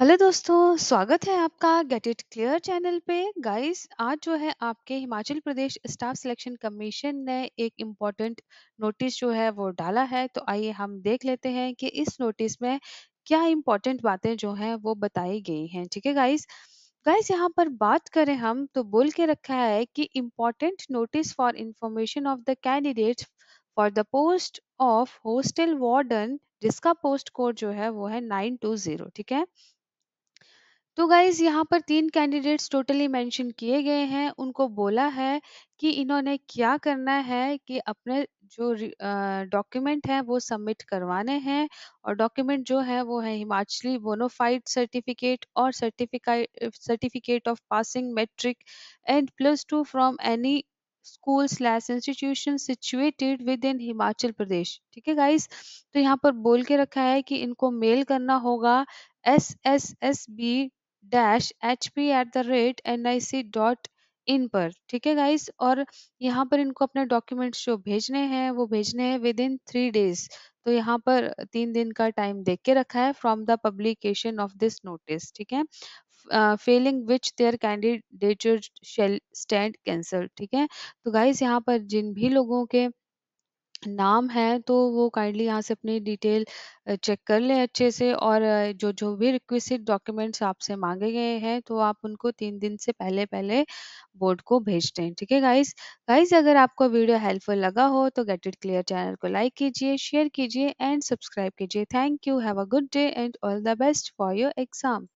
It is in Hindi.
हेलो दोस्तों स्वागत है आपका गेट इट क्लियर चैनल पे गाइस आज जो है आपके Himachal Pradesh staff selection commission ने एक इम्पोर्टेंट नोटिस जो है वो डाला है तो आइए हम देख लेते हैं कि इस नोटिस में क्या इम्पोर्टेंट बातें जो हैं वो बताई गई हैं ठीक है गाइस गाइस यहाँ पर बात करें हम तो बोल के रखा है कि important notice for information of the candidate for the post of hostel warden जिसका पोस्ट कोड जो है वो है नाइन टू जीरो ठीक है तो गाइज यहाँ पर तीन कैंडिडेट्स टोटली मेंशन किए गए हैं उनको बोला है कि इन्होंने क्या करना है कि अपने जो डॉक्यूमेंट हैं वो सबमिट करवाने हैं और डॉक्यूमेंट जो है वो है हिमाचली बोनोफाइड सर्टिफिकेट और certificate certificate of passing matric and plus two from any school slash institution situated within Himachal Pradesh ठीक है गाइज तो यहाँ पर बोल के रखा है कि इनको मेल करना होगा S S S B dash P at the rate C dot in पर ठीक है गाइस और यहाँ पर इनको अपने डॉक्यूमेंट्स जो भेजने हैं वो भेजने हैं विद इन थ्री डेज तो यहाँ पर तीन दिन का टाइम देख के रखा है from the publication of this notice ठीक है failing which their candidate shall stand cancel ठीक है तो गाइज यहाँ पर जिन भी लोगों के नाम है तो वो काइंडली यहाँ से अपनी डिटेल चेक कर लें अच्छे से और जो जो भी रिक्वेस्ट डॉक्यूमेंट्स आपसे मांगे गए हैं तो आप उनको तीन दिन से पहले पहले बोर्ड को भेज दें ठीक है गाइस गाइस अगर आपको वीडियो हेल्पफुल लगा हो तो गेट इट क्लियर चैनल को लाइक कीजिए शेयर कीजिए एंड सब्सक्राइब कीजिए thank you have a good day and all the best for your exam